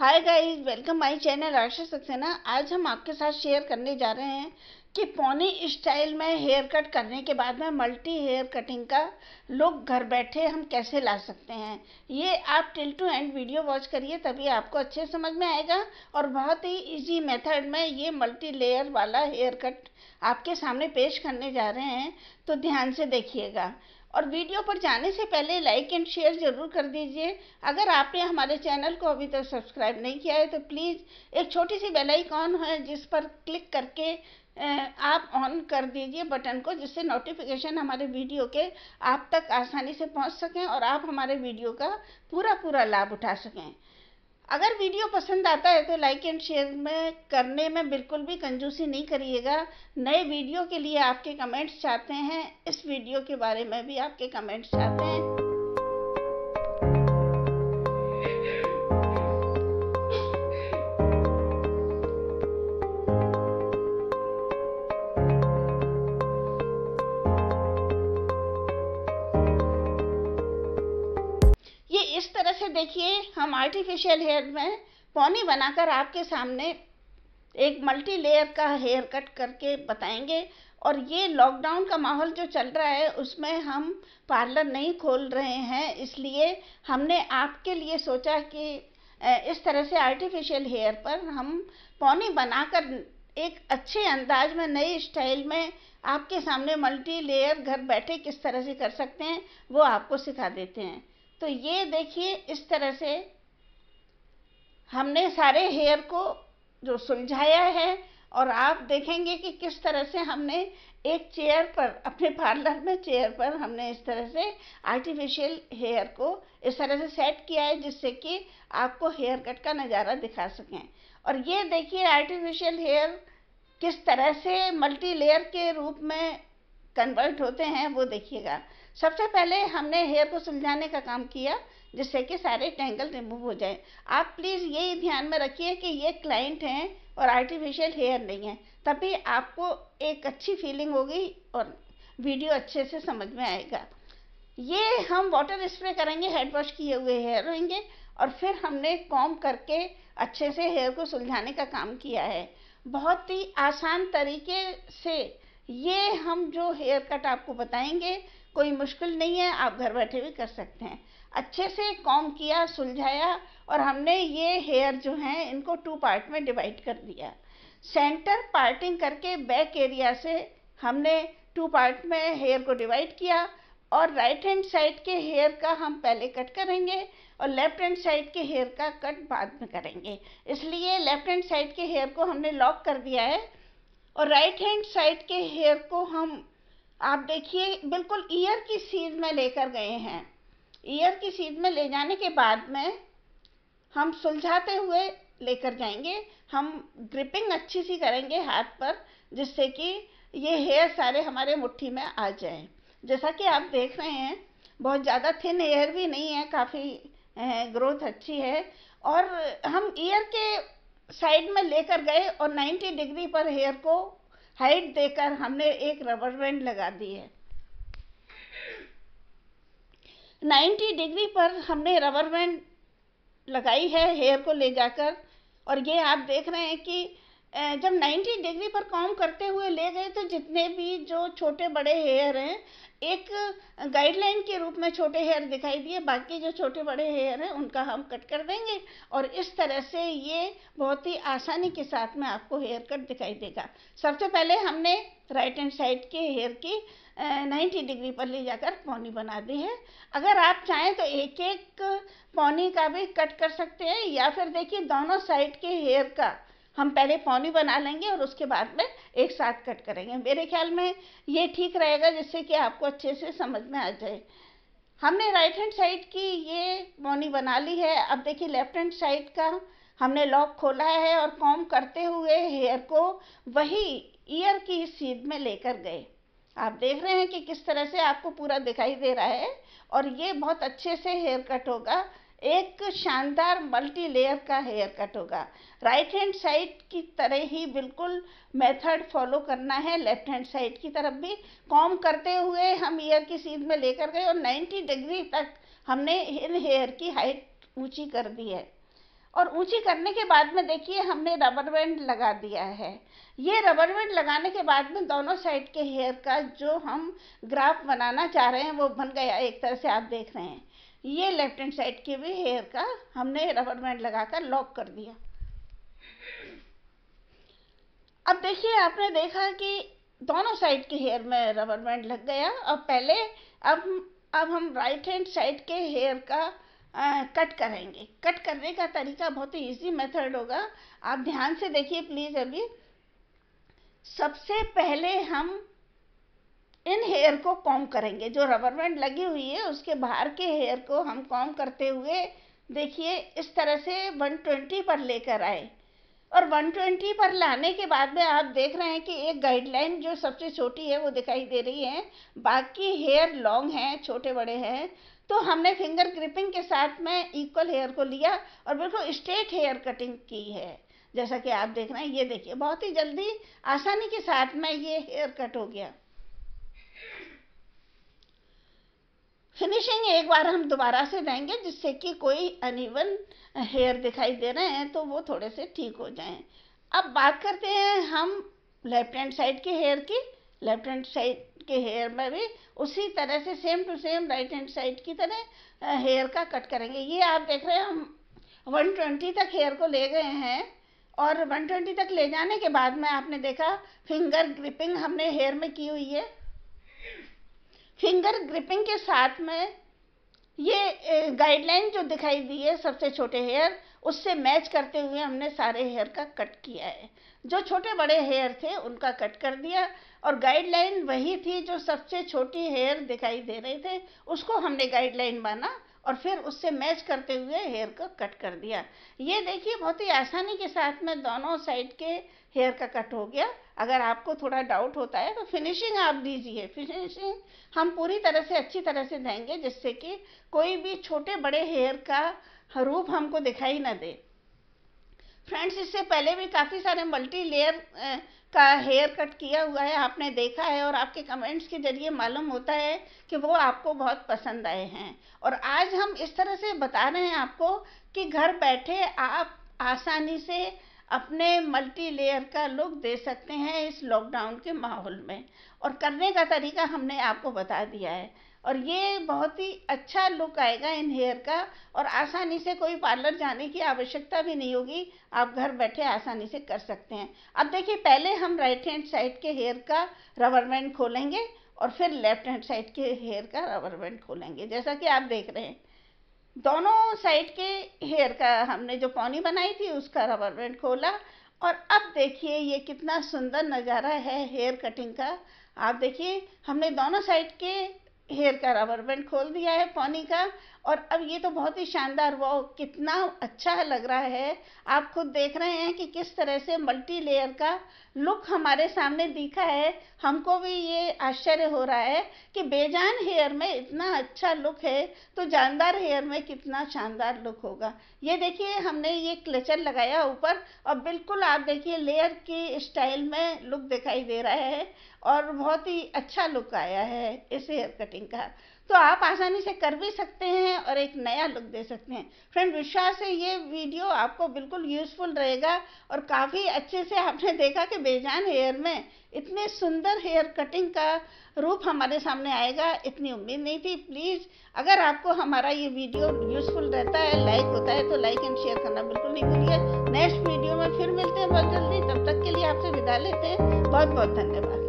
hi guys welcome my channel Asha Saxena आज हम आपके साथ शेयर करने जा रहे हैं कि पौनी स्टाइल में हेयर कट करने के बाद में मल्टी हेयर कटिंग का लोग घर बैठे हम कैसे ला सकते हैं ये आप till to end video watch करिए तभी आपको अच्छे समझ में आएगा और बहुत ही इजी मेथड में ये मल्टी लेयर वाला हेयर कट आपके सामने पेश करने जा रहे हैं तो ध्यान से देखिएगा और वीडियो पर जाने से पहले लाइक एंड शेयर ज़रूर कर दीजिए अगर आपने हमारे चैनल को अभी तक तो सब्सक्राइब नहीं किया है तो प्लीज़ एक छोटी सी बेल आइकॉन है जिस पर क्लिक करके आप ऑन कर दीजिए बटन को जिससे नोटिफिकेशन हमारे वीडियो के आप तक आसानी से पहुंच सकें और आप हमारे वीडियो का पूरा पूरा लाभ उठा सकें अगर वीडियो पसंद आता है तो लाइक एंड शेयर में करने में बिल्कुल भी कंजूसी नहीं करिएगा नए वीडियो के लिए आपके कमेंट्स चाहते हैं इस वीडियो के बारे में भी आपके कमेंट्स चाहते हैं इस तरह से देखिए हम आर्टिफिशियल हेयर में पौनी बनाकर आपके सामने एक मल्टी लेयर का हेयर कट करके बताएंगे और ये लॉकडाउन का माहौल जो चल रहा है उसमें हम पार्लर नहीं खोल रहे हैं इसलिए हमने आपके लिए सोचा कि इस तरह से आर्टिफिशियल हेयर पर हम पौनी बनाकर एक अच्छे अंदाज में नए स्टाइल में आपके सामने मल्टी लेयर घर बैठे किस तरह से कर सकते हैं वो आपको सिखा देते हैं तो ये देखिए इस तरह से हमने सारे हेयर को जो सुलझाया है और आप देखेंगे कि किस तरह से हमने एक चेयर पर अपने पार्लर में चेयर पर हमने इस तरह से आर्टिफिशियल हेयर को इस तरह से सेट किया है जिससे कि आपको हेयर कट का नज़ारा दिखा सकें और ये देखिए आर्टिफिशियल हेयर किस तरह से मल्टी लेयर के रूप में कन्वर्ट होते हैं वो देखिएगा सबसे पहले हमने हेयर को सुलझाने का काम किया जिससे कि सारे टेंगल रिमूव हो जाए आप प्लीज़ ये ध्यान में रखिए कि ये क्लाइंट हैं और आर्टिफिशियल हेयर नहीं है तभी आपको एक अच्छी फीलिंग होगी और वीडियो अच्छे से समझ में आएगा ये हम वाटर स्प्रे करेंगे हेड वॉश किए हुए हेयर होंगे और फिर हमने कॉम करके अच्छे से हेयर को सुलझाने का काम किया है बहुत ही आसान तरीके से ये हम जो हेयर कट आपको बताएंगे कोई मुश्किल नहीं है आप घर बैठे भी कर सकते हैं अच्छे से कॉम किया सुलझाया और हमने ये हेयर जो हैं इनको टू पार्ट में डिवाइड कर दिया सेंटर पार्टिंग करके बैक एरिया से हमने टू पार्ट में हेयर को डिवाइड किया और राइट हैंड साइड के हेयर का हम पहले कट करेंगे और लेफ्ट हैंड साइड के हेयर का कट बाद में करेंगे इसलिए लेफ्ट हैंड साइड के हेयर को हमने लॉक कर दिया है और राइट हैंड साइड के हेयर को हम आप देखिए बिल्कुल ईयर की सीध में लेकर गए हैं ईयर की सीध में ले जाने के बाद में हम सुलझाते हुए लेकर जाएंगे हम ग्रिपिंग अच्छी सी करेंगे हाथ पर जिससे कि ये हेयर सारे हमारे मुट्ठी में आ जाए जैसा कि आप देख रहे हैं बहुत ज़्यादा थिन हेयर भी नहीं है काफ़ी ग्रोथ अच्छी है और हम ईयर के साइड में लेकर गए और 90 डिग्री पर हेयर को हाइट देकर हमने एक रबर बैंड लगा दी है 90 डिग्री पर हमने रबर बैंड लगाई है हेयर को ले जाकर और ये आप देख रहे हैं कि जब 90 डिग्री पर काम करते हुए ले गए तो जितने भी जो छोटे बड़े हेयर हैं एक गाइडलाइन के रूप में छोटे हेयर दिखाई दिए बाकी जो छोटे बड़े हेयर हैं उनका हम कट कर देंगे और इस तरह से ये बहुत ही आसानी के साथ में आपको हेयर कट दिखाई देगा सबसे पहले हमने राइट हैंड साइड के हेयर की 90 डिग्री पर ले जाकर पौनी बना दी है अगर आप चाहें तो एक एक पौनी का भी कट कर सकते हैं या फिर देखिए दोनों साइड के हेयर का हम पहले पौनी बना लेंगे और उसके बाद में एक साथ कट करेंगे मेरे ख्याल में ये ठीक रहेगा जिससे कि आपको अच्छे से समझ में आ जाए हमने राइट हैंड साइड की ये पौनी बना ली है अब देखिए लेफ्ट हैंड साइड का हमने लॉक खोला है और कॉम करते हुए हेयर को वही ईयर की सीध में लेकर गए आप देख रहे हैं कि किस तरह से आपको पूरा दिखाई दे रहा है और ये बहुत अच्छे से हेयर कट होगा एक शानदार मल्टी लेयर का हेयर कट होगा राइट हैंड साइड की तरह ही बिल्कुल मेथड फॉलो करना है लेफ्ट हैंड साइड की तरफ भी कॉम करते हुए हम ईयर की सीध में लेकर गए और 90 डिग्री तक हमने इन हेयर की हाइट ऊंची कर दी है और ऊंची करने के बाद में देखिए हमने रबर बैंड लगा दिया है ये रबर बैंड लगाने के बाद में दोनों साइड के हेयर का जो हम ग्राफ बनाना चाह रहे हैं वो बन गया एक तरह से आप देख रहे हैं ये लेफ्ट हैंड साइड के भी हेयर का हमने रबर बैंड लगाकर लॉक कर दिया अब देखिए आपने देखा कि दोनों साइड के हेयर में रबर बैंड लग गया और पहले अब अब हम राइट हैंड साइड के हेयर का कट करेंगे कट करने का तरीका बहुत ही ईजी मेथड होगा आप ध्यान से देखिए प्लीज़ अभी सबसे पहले हम इन हेयर को कॉम करेंगे जो रबर बैंड लगी हुई है उसके बाहर के हेयर को हम कॉम करते हुए देखिए इस तरह से 120 पर लेकर आए और 120 पर लाने के बाद में आप देख रहे हैं कि एक गाइडलाइन जो सबसे छोटी है वो दिखाई दे रही है बाकी हेयर लॉन्ग हैं छोटे बड़े हैं तो हमने फिंगर क्रिपिंग के साथ में इक्वल हेयर को लिया और बिल्कुल स्ट्रेट हेयर कटिंग की है जैसा कि आप देख रहे हैं ये देखिए बहुत ही जल्दी आसानी के साथ में ये हेयर कट हो गया फिनिशिंग एक बार हम दोबारा से देंगे जिससे कि कोई अनइवन हेयर दिखाई दे रहे हैं तो वो थोड़े से ठीक हो जाएं अब बात करते हैं हम लेफ्ट हैंड साइड के हेयर की लेफ्ट हैंड साइड के हेयर में भी उसी तरह से same to same right hand side की तरह हेयर का कट करेंगे ये आप देख रहे हैं हम 120 तक हेयर को ले गए हैं और 120 तक ले जाने के बाद में आपने देखा फिंगर ग्रिपिंग हमने हेयर में की हुई है फिंगर ग्रिपिंग के साथ में ये गाइडलाइन जो दिखाई दी है सबसे छोटे हेयर उससे मैच करते हुए हमने सारे हेयर का कट किया है जो छोटे बड़े हेयर थे उनका कट कर दिया और गाइडलाइन वही थी जो सबसे छोटी हेयर दिखाई दे रहे थे उसको हमने गाइडलाइन माना और फिर उससे मैच करते हुए हेयर को कट कर दिया ये देखिए बहुत ही आसानी के साथ में दोनों साइड के हेयर का कट हो गया अगर आपको थोड़ा डाउट होता है तो फिनिशिंग आप दीजिए फिनिशिंग हम पूरी तरह से अच्छी तरह से देंगे जिससे कि कोई भी छोटे बड़े हेयर का रूप हमको दिखाई ना दे फ्रेंड्स इससे पहले भी काफ़ी सारे मल्टी लेयर का हेयर कट किया हुआ है आपने देखा है और आपके कमेंट्स के जरिए मालूम होता है कि वो आपको बहुत पसंद आए हैं और आज हम इस तरह से बता रहे हैं आपको कि घर बैठे आप आसानी से अपने मल्टी लेयर का लुक दे सकते हैं इस लॉकडाउन के माहौल में और करने का तरीका हमने आपको बता दिया है और ये बहुत ही अच्छा लुक आएगा इन हेयर का और आसानी से कोई पार्लर जाने की आवश्यकता भी नहीं होगी आप घर बैठे आसानी से कर सकते हैं अब देखिए पहले हम राइट हैंड साइड के हेयर का रबर बैंड खोलेंगे और फिर लेफ्ट हैंड साइड के हेयर का रबर बैंड खोलेंगे जैसा कि आप देख रहे हैं दोनों साइड के हेयर का हमने जो पौनी बनाई थी उसका रबर बैंड खोला और अब देखिए ये कितना सुंदर नज़ारा है हेयर कटिंग का आप देखिए हमने दोनों साइड के हेयर का रबर बैंड खोल दिया है पानी का और अब ये तो बहुत ही शानदार वो कितना अच्छा लग रहा है आप खुद देख रहे हैं कि किस तरह से मल्टी लेयर का लुक हमारे सामने दिखा है हमको भी ये आश्चर्य हो रहा है कि बेजान हेयर में इतना अच्छा लुक है तो जानदार हेयर में कितना शानदार लुक होगा ये देखिए हमने ये क्लचर लगाया ऊपर और बिल्कुल आप देखिए लेयर की स्टाइल में लुक दिखाई दे रहा है और बहुत ही अच्छा लुक आया है इस हेयर कटिंग का तो आप आसानी से कर भी सकते हैं और एक नया लुक दे सकते हैं फ्रेंड विश्वास है ये वीडियो आपको बिल्कुल यूज़फुल रहेगा और काफ़ी अच्छे से आपने देखा कि बेजान हेयर में इतने सुंदर हेयर कटिंग का रूप हमारे सामने आएगा इतनी उम्मीद नहीं थी प्लीज़ अगर आपको हमारा ये वीडियो यूज़फुल रहता है लाइक होता है तो लाइक एंड शेयर करना बिल्कुल नहीं भूलिए नेक्स्ट वीडियो में फिर मिलते हैं बहुत जल्दी तब तक के लिए आपसे विदा लेते हैं बहुत बहुत धन्यवाद